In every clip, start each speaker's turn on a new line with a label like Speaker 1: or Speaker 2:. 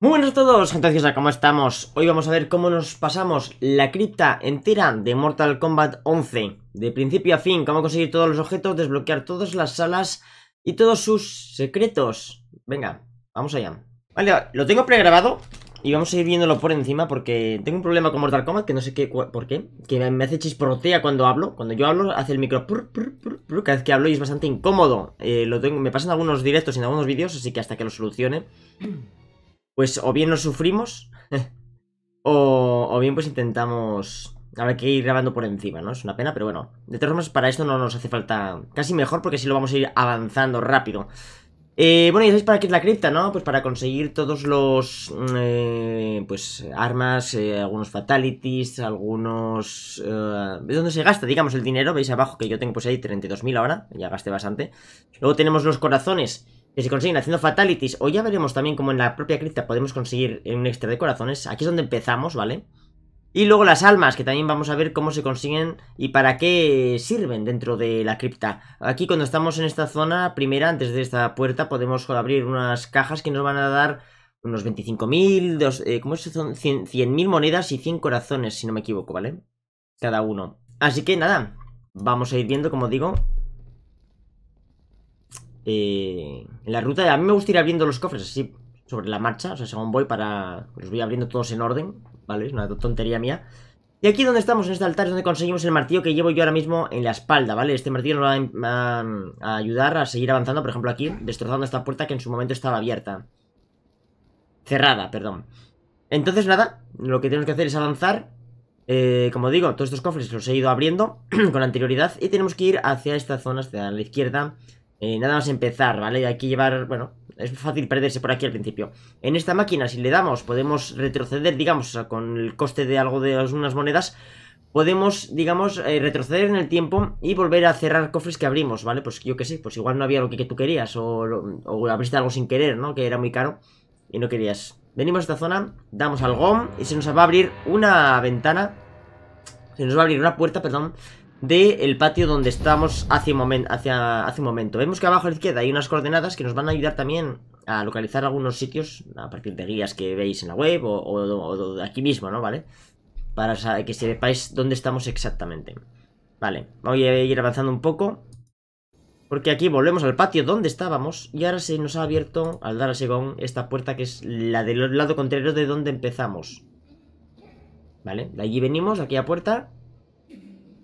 Speaker 1: Muy buenas a todos, entonces ¿cómo estamos? Hoy vamos a ver cómo nos pasamos la cripta entera de Mortal Kombat 11 De principio a fin, cómo conseguir todos los objetos, desbloquear todas las salas y todos sus secretos Venga, vamos allá Vale, lo tengo pregrabado y vamos a ir viéndolo por encima porque tengo un problema con Mortal Kombat que no sé qué, por qué Que me hace chisporrotea cuando hablo, cuando yo hablo hace el micro cada vez que hablo y es bastante incómodo eh, lo tengo, Me pasan algunos directos y en algunos vídeos, así que hasta que lo solucione pues o bien nos sufrimos o, bien pues intentamos... Habrá que ir grabando por encima, ¿no? Es una pena, pero bueno. De todas formas, para esto no nos hace falta casi mejor porque si lo vamos a ir avanzando rápido. Eh, bueno, ya sabéis para qué es la cripta, ¿no? Pues para conseguir todos los... Mm, eh, pues armas, eh, algunos fatalities, algunos... ¿De dónde se gasta, digamos, el dinero? Veis abajo que yo tengo pues ahí 32.000 ahora, ya gasté bastante. Luego tenemos los corazones que se consiguen haciendo fatalities, o ya veremos también cómo en la propia cripta podemos conseguir un extra de corazones, aquí es donde empezamos, ¿vale? Y luego las almas, que también vamos a ver cómo se consiguen y para qué sirven dentro de la cripta. Aquí cuando estamos en esta zona primera, antes de esta puerta, podemos abrir unas cajas que nos van a dar unos 25.000, eh, ¿cómo es? 100.000 monedas y 100 corazones, si no me equivoco, ¿vale? Cada uno. Así que nada, vamos a ir viendo, como digo, en eh, la ruta, a mí me gusta ir abriendo los cofres así sobre la marcha, o sea, según voy para... Los voy abriendo todos en orden, ¿vale? Es una tontería mía. Y aquí donde estamos, en este altar, es donde conseguimos el martillo que llevo yo ahora mismo en la espalda, ¿vale? Este martillo nos va a, em, ayudar a seguir avanzando, por ejemplo aquí, destrozando esta puerta que en su momento estaba abierta. Cerrada, perdón. Entonces, nada, lo que tenemos que hacer es avanzar eh, como digo, todos estos cofres los he ido abriendo con anterioridad y tenemos que ir hacia esta zona, hacia la izquierda, eh, nada más empezar, ¿vale? Hay que llevar, bueno, es fácil perderse por aquí al principio. En esta máquina, si le damos, podemos retroceder, digamos, con el coste de algo de unas monedas, podemos, digamos, eh, retroceder en el tiempo y volver a cerrar cofres que abrimos, ¿vale? Pues yo qué sé, pues igual no había lo que, tú querías o, o, abriste algo sin querer, ¿no? Que era muy caro y no querías. Venimos a esta zona, damos al GOM y se nos va a abrir una ventana, se nos va a abrir una puerta, perdón, del el patio donde estamos hace un, momento. Vemos que abajo a la izquierda hay unas coordenadas que nos van a ayudar también a localizar algunos sitios a partir de guías que veis en la web o, aquí mismo, ¿no? ¿Vale? Para que sepáis dónde estamos exactamente. Vale, voy a ir avanzando un poco. Porque aquí volvemos al patio donde estábamos y ahora se nos ha abierto, al dar a segón, esta puerta que es la del lado contrario de donde empezamos. Vale, de allí venimos, aquí a puerta,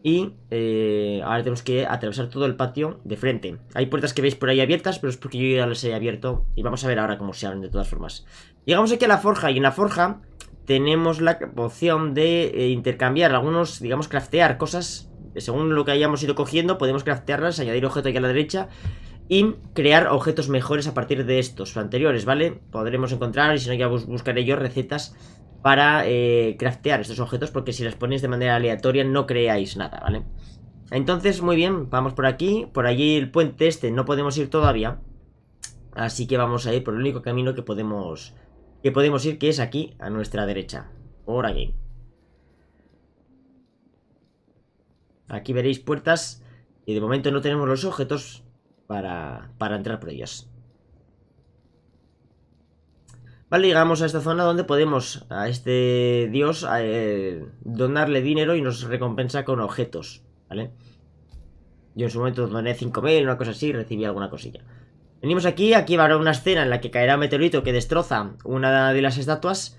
Speaker 1: y eh, ahora tenemos que atravesar todo el patio de frente. Hay puertas que veis por ahí abiertas, pero es porque yo ya las he abierto. Y vamos a ver ahora cómo se abren de todas formas. Llegamos aquí a la forja y en la forja tenemos la opción de eh, intercambiar algunos, digamos, craftear cosas. Según lo que hayamos ido cogiendo, podemos craftearlas, añadir objetos aquí a la derecha y crear objetos mejores a partir de estos anteriores, ¿vale? Podremos encontrar, y si no ya buscaré yo recetas para eh, craftear estos objetos porque si las ponéis de manera aleatoria no creáis nada, ¿vale? Entonces, muy bien, vamos por aquí, por allí el puente este no podemos ir todavía, así que vamos a ir por el único camino que podemos, que podemos ir, que es aquí, a nuestra derecha, por aquí. Aquí veréis puertas y de momento no tenemos los objetos para, para entrar por ellas. Vale, llegamos a esta zona donde podemos a este dios eh, donarle dinero y nos recompensa con objetos, ¿vale? Yo en su momento doné 5.000, una cosa así, recibí alguna cosilla. Venimos aquí, aquí va a haber una escena en la que caerá un meteorito que destroza una de las estatuas.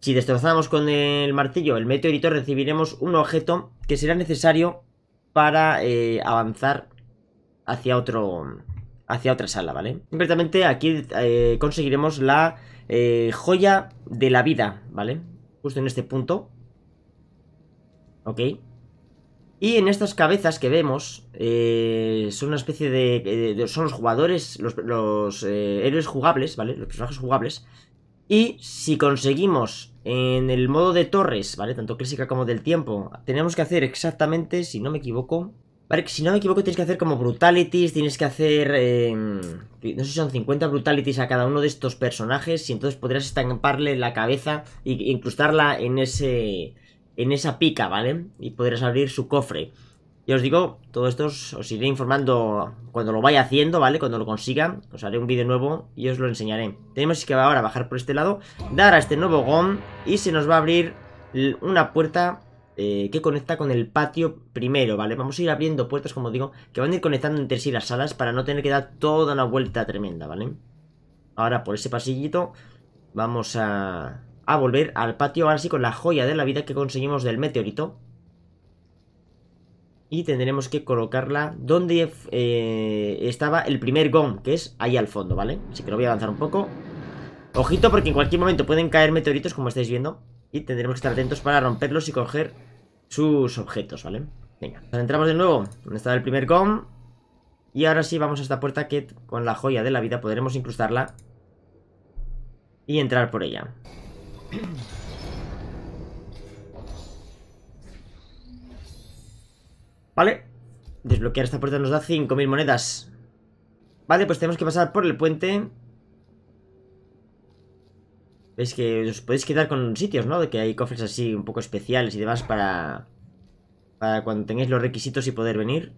Speaker 1: Si destrozamos con el martillo el meteorito, recibiremos un objeto que será necesario para eh, avanzar hacia otro hacia otra sala, ¿vale? aquí eh, conseguiremos la eh, joya de la vida, ¿vale? Justo en este punto. Ok. Y en estas cabezas que vemos, eh, son una especie eh, de, Son los jugadores, los, héroes jugables, ¿vale? Los personajes jugables. Y si conseguimos en el modo de torres, ¿vale? Tanto clásica como del tiempo, tenemos que hacer exactamente, si no me equivoco, Vale, que si no me equivoco tienes que hacer como brutalities, tienes que hacer... Em, no sé si son 50 brutalities a cada uno de estos personajes y entonces podrás estamparle la cabeza e incrustarla en ese... En esa pica, ¿vale? Y podrás abrir su cofre. Ya os digo, todo esto os, os, iré informando cuando lo vaya haciendo, ¿vale? Cuando lo consiga, os haré un vídeo nuevo y os lo enseñaré. Tenemos que ahora bajar por este lado, dar a este nuevo GOM y se nos va a abrir una puerta eh, que conecta con el patio primero, ¿vale? Vamos a ir abriendo puertas, como digo, que van a ir conectando entre sí las salas para no tener que dar toda una vuelta tremenda, ¿vale? Ahora por ese pasillito vamos a, a volver al patio, ahora sí con la joya de la vida que conseguimos del meteorito. Y tendremos que colocarla donde eh, estaba el primer gong, que es ahí al fondo, ¿vale? Así que lo voy a avanzar un poco. Ojito porque en cualquier momento pueden caer meteoritos, como estáis viendo. Y tendremos que estar atentos para romperlos y coger sus objetos, ¿vale? Venga, entramos de nuevo donde estaba el primer com. Y ahora sí vamos a esta puerta que con la joya de la vida podremos incrustarla y entrar por ella. Vale. Desbloquear esta puerta nos da 5.000 monedas. Vale, pues tenemos que pasar por el puente es que os podéis quedar con sitios, ¿no? De que hay cofres así un poco especiales y demás para... Para cuando tengáis los requisitos y poder venir.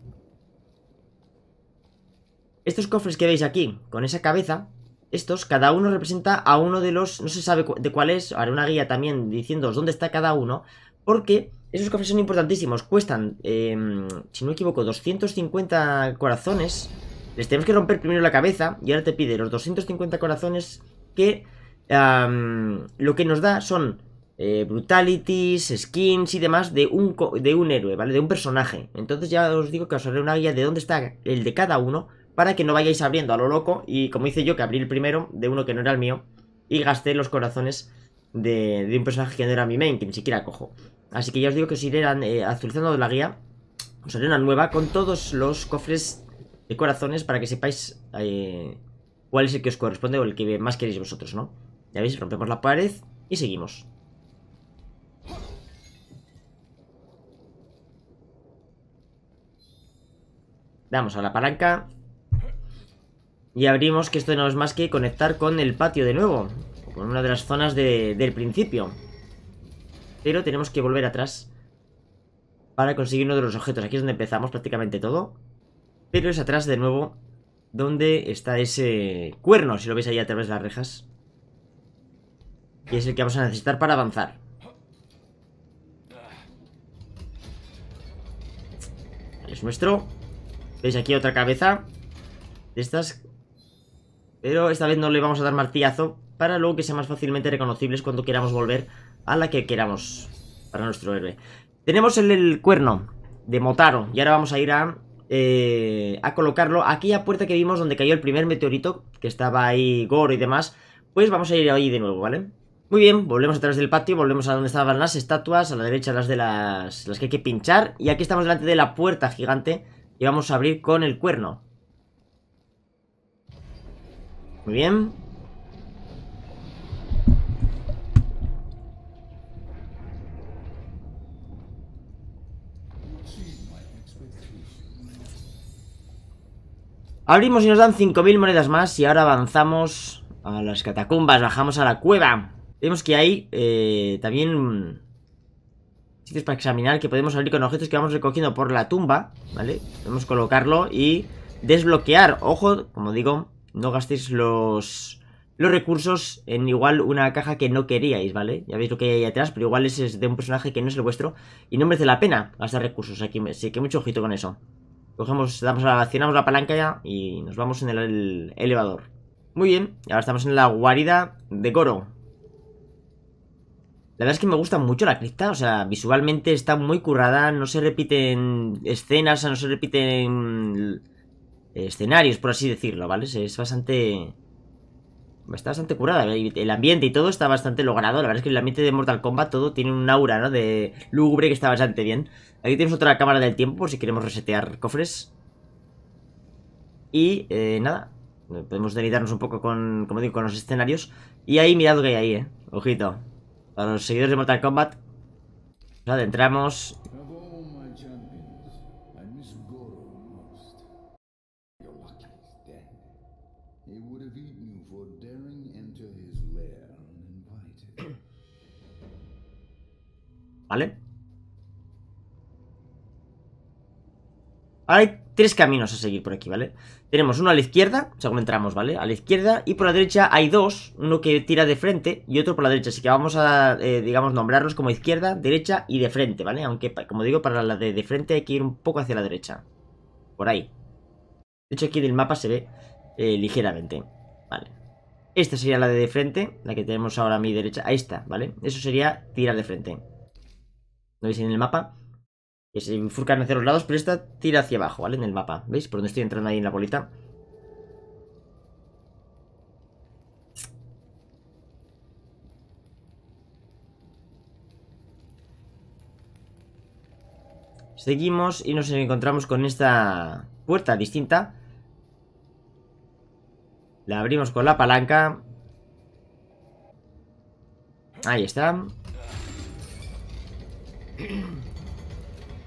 Speaker 1: Estos cofres que veis aquí, con esa cabeza, estos, cada uno representa a uno de los... No se sabe de cuál es, haré una guía también diciéndoos dónde está cada uno, porque esos cofres son importantísimos, cuestan, em, si no me equivoco, 250 corazones. Les tenemos que romper primero la cabeza y ahora te pide los 250 corazones que lo que nos da son eh, brutalities, skins y demás de un, de un héroe, ¿vale? De un personaje. Entonces ya os digo que os haré una guía de dónde está el de cada uno para que no vayáis abriendo a lo loco y como hice yo que abrí el primero de uno que no era el mío y gasté los corazones de, un personaje que no era mi main, que ni siquiera cojo. Así que ya os digo que os iré eh, actualizando la guía, os haré una nueva con todos los cofres de corazones para que sepáis eh, cuál es el que os corresponde o el que más queréis vosotros, ¿no? Ya veis, rompemos la pared y seguimos. Damos a la palanca. Y abrimos que esto no es más que conectar con el patio de nuevo. con una de las zonas de, del principio. Pero tenemos que volver atrás. Para conseguir uno de los objetos. Aquí es donde empezamos prácticamente todo. Pero es atrás de nuevo. Donde está ese cuerno. Si lo veis ahí a través de las rejas. Y es el que vamos a necesitar para avanzar. es nuestro. Veis aquí otra cabeza. De estas. Pero esta vez no le vamos a dar martillazo. Para luego que sea más fácilmente reconocibles cuando queramos volver a la que queramos. Para nuestro héroe. Tenemos el, cuerno de Motaro. Y ahora vamos a ir a eh, a colocarlo. Aquí a puerta que vimos donde cayó el primer meteorito, que estaba ahí Goro y demás, pues vamos a ir ahí de nuevo, ¿vale? Muy bien, volvemos atrás del patio, volvemos a donde estaban las estatuas, a la derecha las de las, las que hay que pinchar. Y aquí estamos delante de la puerta gigante y vamos a abrir con el cuerno. Muy bien. Abrimos y nos dan 5.000 monedas más y ahora avanzamos a las catacumbas, bajamos a la cueva. Vemos que hay eh, también sitios para examinar que podemos abrir con objetos que vamos recogiendo por la tumba, ¿vale? Podemos colocarlo y desbloquear. Ojo, como digo, no gastéis los, los recursos en igual una caja que no queríais, ¿vale? Ya veis lo que hay ahí atrás, pero igual ese es de un personaje que no es el vuestro y no merece la pena gastar recursos. Aquí, Así que mucho ojito con eso. Cogemos, damos accionamos la palanca ya y nos vamos en el, el elevador. Muy bien, ahora estamos en la guarida de Goro. La verdad es que me gusta mucho la cripta, o sea, visualmente está muy currada, no se repiten escenas, no se repiten escenarios, por así decirlo, ¿vale? Es bastante... Está bastante curada, el ambiente y todo está bastante logrado, la verdad es que el ambiente de Mortal Kombat todo tiene un aura, ¿no? De lúgubre que está bastante bien. Aquí tenemos otra cámara del tiempo por si queremos resetear cofres. Y eh, nada, podemos deleitarnos un poco con, como digo, con los escenarios. Y ahí mirad lo que hay ahí, ¿eh? Ojito. Para los seguidores de Mortal Kombat, nos adentramos. ¿Vale? ¡Ay! tres caminos a seguir por aquí, ¿vale? Tenemos uno a la izquierda, según entramos, ¿vale? A la izquierda y por la derecha hay dos, uno que tira de frente y otro por la derecha, así que vamos a, eh, digamos, nombrarlos como izquierda, derecha y de frente, ¿vale? Aunque, como digo, para la de, de frente hay que ir un poco hacia la derecha, por ahí. De hecho, aquí del mapa se ve eh, ligeramente, ¿vale? Esta sería la de, de frente, la que tenemos ahora a mi derecha, ahí está, ¿vale? Eso sería tirar de frente. ¿Lo veis en el mapa? se bifurcan hacia los lados, pero esta tira hacia abajo, ¿vale? En el mapa, ¿veis? Por donde estoy entrando ahí en la bolita. Seguimos y nos encontramos con esta puerta distinta. La abrimos con la palanca. Ahí está.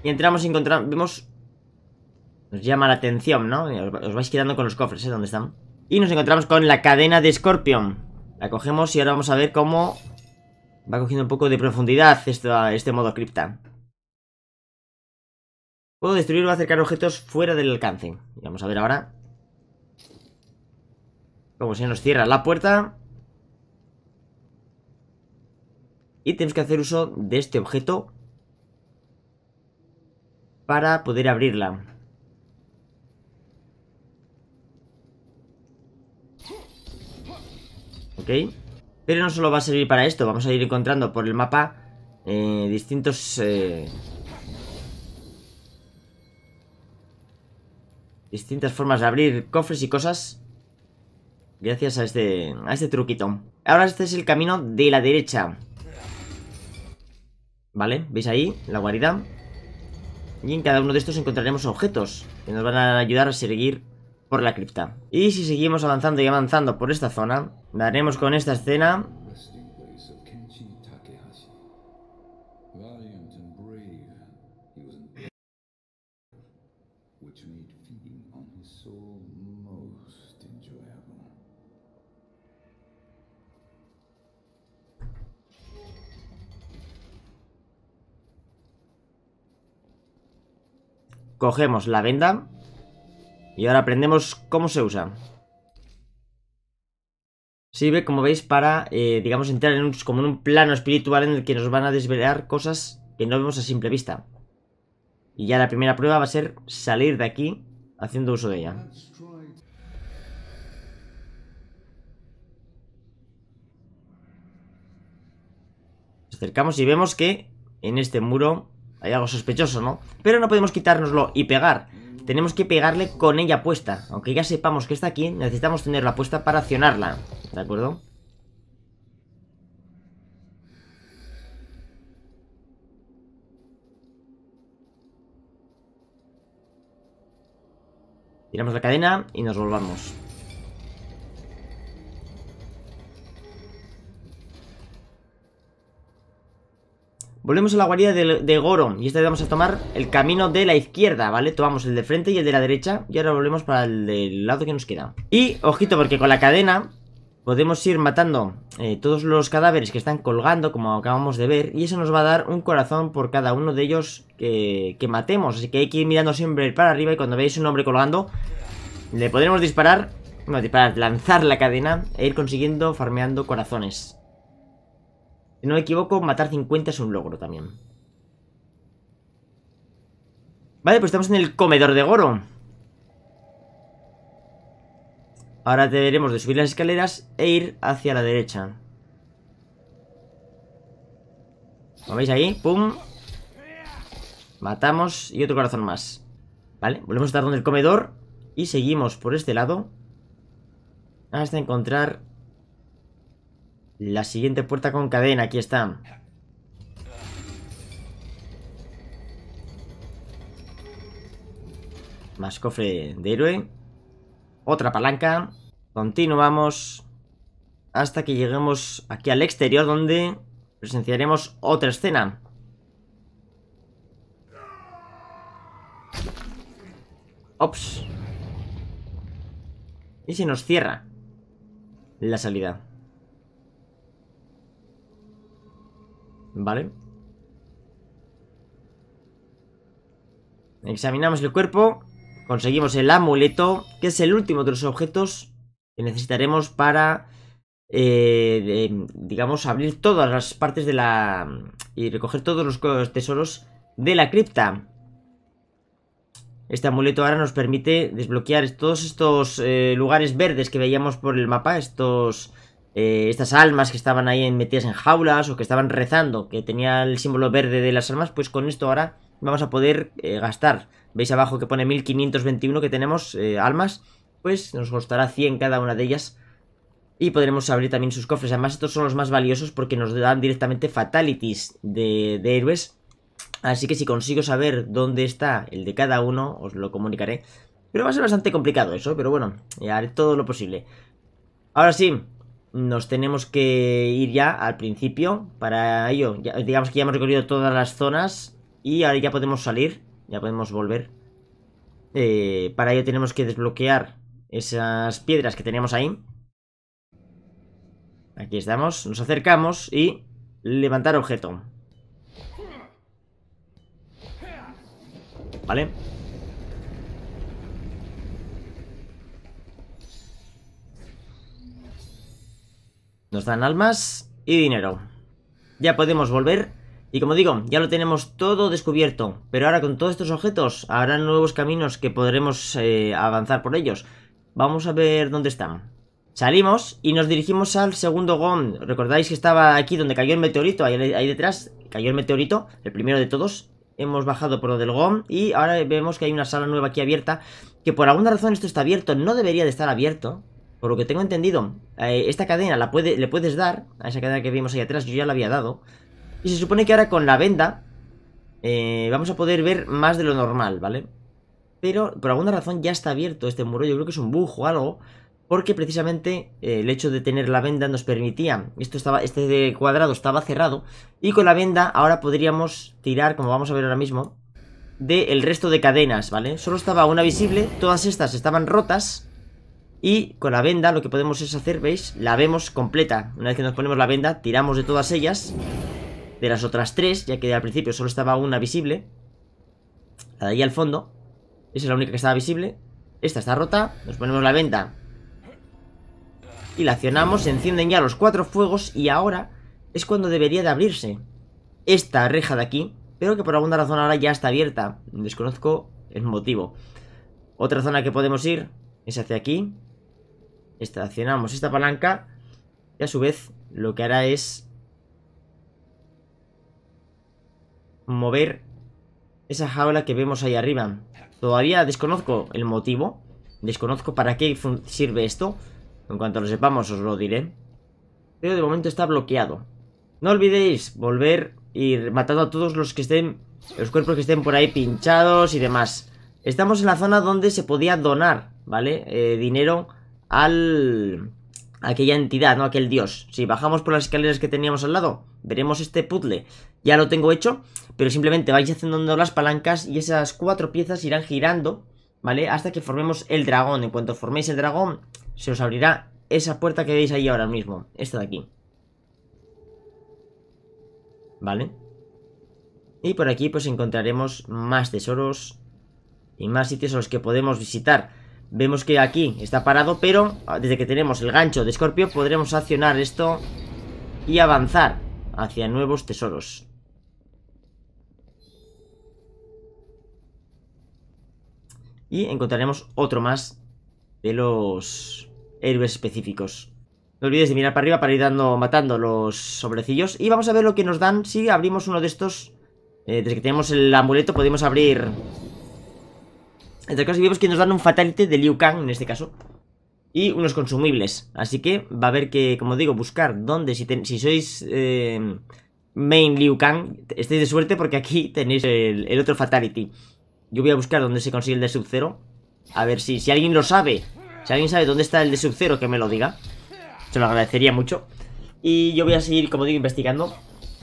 Speaker 1: Y entramos y encontramos, vemos... Nos llama la atención, ¿no? Os vais quedando con los cofres, ¿eh? ¿Dónde están? Y nos encontramos con la cadena de Scorpion. La cogemos y ahora vamos a ver cómo... Va cogiendo un poco de profundidad este modo cripta. Puedo destruir o acercar objetos fuera del alcance. Vamos a ver ahora. Como se nos cierra la puerta. Y tenemos que hacer uso de este objeto para poder abrirla. ¿Ok? Pero no solo va a servir para esto, vamos a ir encontrando por el mapa eh, distintos... Eh, distintas formas de abrir cofres y cosas gracias a este, a este truquito. Ahora este es el camino de la derecha. ¿Vale? ¿Veis ahí? La guarida. Y en cada uno de estos encontraremos objetos que nos van a ayudar a seguir por la cripta. Y si seguimos avanzando y avanzando por esta zona, daremos con esta escena Cogemos la venda. Y ahora aprendemos cómo se usa. Sirve, como veis, para, eh, digamos, entrar en un, un plano espiritual en el que nos van a desvelar cosas que no vemos a simple vista. Y ya la primera prueba va a ser salir de aquí haciendo uso de ella. acercamos y vemos que en este muro hay algo sospechoso, ¿no? Pero no podemos quitárnoslo y pegar. Tenemos que pegarle con ella puesta. Aunque ya sepamos que está aquí, necesitamos tenerla puesta para accionarla. ¿De acuerdo? Tiramos la cadena y nos volvamos. Volvemos a la guarida de, Goro. Goron y esta vez vamos a tomar el camino de la izquierda, ¿vale? Tomamos el de frente y el de la derecha y ahora volvemos para el del lado que nos queda. Y, ojito, porque con la cadena podemos ir matando eh, todos los cadáveres que están colgando, como acabamos de ver, y eso nos va a dar un corazón por cada uno de ellos que, matemos. Así que hay que ir mirando siempre para arriba y cuando veáis un hombre colgando, le podremos disparar, no disparar, lanzar la cadena e ir consiguiendo farmeando corazones. Si no me equivoco, matar 50 es un logro también. Vale, pues estamos en el comedor de Goro. Ahora deberemos de subir las escaleras e ir hacia la derecha. ¿Lo veis ahí? ¡Pum! Matamos y otro corazón más. Vale, volvemos a estar donde el comedor y seguimos por este lado hasta encontrar la siguiente puerta con cadena, aquí está. Más cofre de héroe. Otra palanca. Continuamos hasta que lleguemos aquí al exterior donde presenciaremos otra escena. Ops. Y se nos cierra la salida. Vale. Examinamos el cuerpo. Conseguimos el amuleto, que es el último de los objetos que necesitaremos para, eh, digamos, abrir todas las partes de la... y recoger todos los tesoros de la cripta. Este amuleto ahora nos permite desbloquear todos estos eh, lugares verdes que veíamos por el mapa, estos eh, estas almas que estaban ahí metidas en jaulas o que estaban rezando, que tenía el símbolo verde de las almas, pues con esto ahora vamos a poder eh, gastar. Veis abajo que pone 1521 que tenemos eh, almas, pues nos costará 100 cada una de ellas. Y podremos abrir también sus cofres. Además, estos son los más valiosos porque nos dan directamente fatalities de, héroes. Así que si consigo saber dónde está el de cada uno, os lo comunicaré. Pero va a ser bastante complicado eso, pero bueno, ya haré todo lo posible. Ahora sí, nos tenemos que ir ya al principio. Para ello, digamos que ya hemos recorrido todas las zonas y ahora ya podemos salir, ya podemos volver. Eh, para ello tenemos que desbloquear esas piedras que teníamos ahí. Aquí estamos, nos acercamos y levantar objeto. Vale. Nos dan almas y dinero. Ya podemos volver. Y como digo, ya lo tenemos todo descubierto. Pero ahora con todos estos objetos habrá nuevos caminos que podremos eh, avanzar por ellos. Vamos a ver dónde están. Salimos y nos dirigimos al segundo GOM. Recordáis que estaba aquí donde cayó el meteorito, ahí, ahí, detrás. Cayó el meteorito, el primero de todos. Hemos bajado por lo del GOM y ahora vemos que hay una sala nueva aquí abierta. Que por alguna razón esto está abierto, no debería de estar abierto. Por lo que tengo entendido, eh, esta cadena la le puedes dar a esa cadena que vimos ahí atrás. Yo ya la había dado. Y se supone que ahora con la venda eh, vamos a poder ver más de lo normal, ¿vale? Pero por alguna razón ya está abierto este muro. Yo creo que es un bug o algo. Porque precisamente eh, el hecho de tener la venda nos permitía, esto estaba, este cuadrado estaba cerrado, y con la venda ahora podríamos tirar, como vamos a ver ahora mismo, del resto de cadenas, ¿vale? Solo estaba una visible, todas estas estaban rotas, y con la venda lo que podemos es hacer, ¿veis? La vemos completa. Una vez que nos ponemos la venda, tiramos de todas ellas. De las otras tres, ya que al principio solo estaba una visible. La de ahí al fondo. Esa es la única que estaba visible. Esta está rota. Nos ponemos la venda. Y la accionamos. Se encienden ya los cuatro fuegos. Y ahora es cuando debería de abrirse. Esta reja de aquí. Pero que por alguna razón ahora ya está abierta. Desconozco el motivo. Otra zona que podemos ir es hacia aquí. Estacionamos esta palanca y a su vez lo que hará es mover esa jaula que vemos ahí arriba. Todavía desconozco el motivo, desconozco para qué sirve esto. En cuanto lo sepamos os lo diré. Pero de momento está bloqueado. No olvidéis volver y ir matando a todos los que estén, los cuerpos que estén por ahí pinchados y demás. Estamos en la zona donde se podía donar, ¿vale? Eh, dinero al... aquella entidad, ¿no? Aquel dios. Si bajamos por las escaleras que teníamos al lado, veremos este puzzle. Ya lo tengo hecho, pero simplemente vais haciendo las palancas y esas cuatro piezas irán girando, ¿vale? Hasta que formemos el dragón. En cuanto forméis el dragón, se os abrirá esa puerta que veis ahí ahora mismo. Esta de aquí. ¿Vale? Y por aquí pues encontraremos más tesoros y más sitios a los que podemos visitar. Vemos que aquí está parado, pero ah, desde que tenemos el gancho de escorpio podremos accionar esto y avanzar hacia nuevos tesoros. Y encontraremos otro más de los héroes específicos. No olvides de mirar para arriba para ir dando, matando los sobrecillos. Y vamos a ver lo que nos dan si abrimos uno de estos. Eh, desde que tenemos el amuleto podemos abrir en este caso vemos que nos dan un Fatality de Liu Kang, en este caso. Y unos consumibles. Así que va a haber que, como digo, buscar dónde. Si, sois eh, main Liu Kang, estéis de suerte porque aquí tenéis el, otro Fatality. Yo voy a buscar dónde se consigue el de Sub-Zero. A ver si, si alguien lo sabe. Si alguien sabe dónde está el de Sub-Zero, que me lo diga. Se lo agradecería mucho. Y yo voy a seguir, como digo, investigando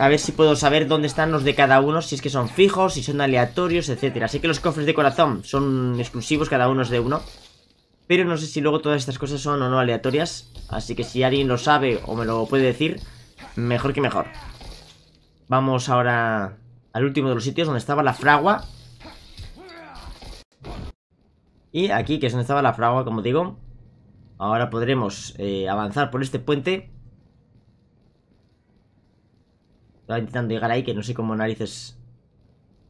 Speaker 1: a ver si puedo saber dónde están los de cada uno, si es que son fijos, si son aleatorios, etcétera. Así que los cofres de corazón son exclusivos, cada uno es de uno. Pero no sé si luego todas estas cosas son o no aleatorias. Así que si alguien lo sabe o me lo puede decir, mejor que mejor. Vamos ahora al último de los sitios donde estaba la fragua. Y aquí, que es donde estaba la fragua, como digo. Ahora podremos eh, avanzar por este puente Estaba intentando llegar ahí que no sé cómo narices...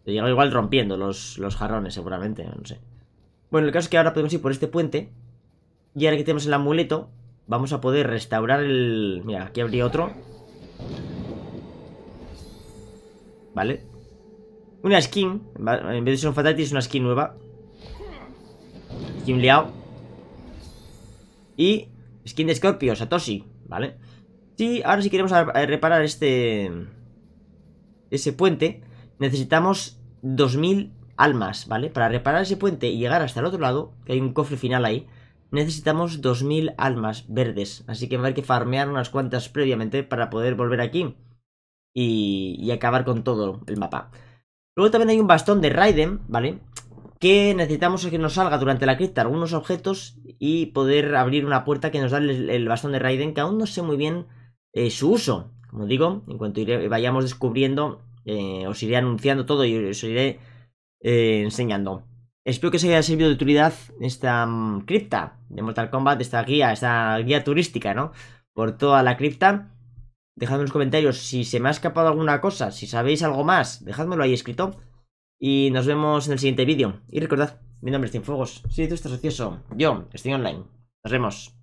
Speaker 1: Te llegó igual rompiendo los, los jarrones seguramente, no sé. Bueno, el caso es que ahora podemos ir por este puente. Y ahora que tenemos el amuleto, vamos a poder restaurar el... Mira, aquí habría otro. Vale. Una skin. En vez de ser un fatality es una skin nueva. Skin liao. Y skin de Scorpio, Satoshi. Vale. Sí, ahora sí queremos reparar este ese puente, necesitamos 2000 almas, ¿vale? Para reparar ese puente y llegar hasta el otro lado, que hay un cofre final ahí, necesitamos 2000 almas verdes. Así que va a haber que farmear unas cuantas previamente para poder volver aquí y, acabar con todo el mapa. Luego también hay un bastón de Raiden, ¿vale? que necesitamos que nos salga durante la cripta algunos objetos y poder abrir una puerta que nos da el, bastón de Raiden, que aún no sé muy bien eh, su uso. Como digo, en cuanto vayamos descubriendo, eh, os iré anunciando todo y os iré eh, enseñando. Espero que os haya servido de utilidad esta mm, cripta de Mortal Kombat, esta guía, esta guía turística, ¿no? Por toda la cripta. Dejadme en los comentarios si se me ha escapado alguna cosa, si sabéis algo más, dejádmelo ahí escrito. Y nos vemos en el siguiente vídeo. Y recordad, mi nombre es Cienfuegos. Si tú estás ocioso, yo estoy online. Nos vemos.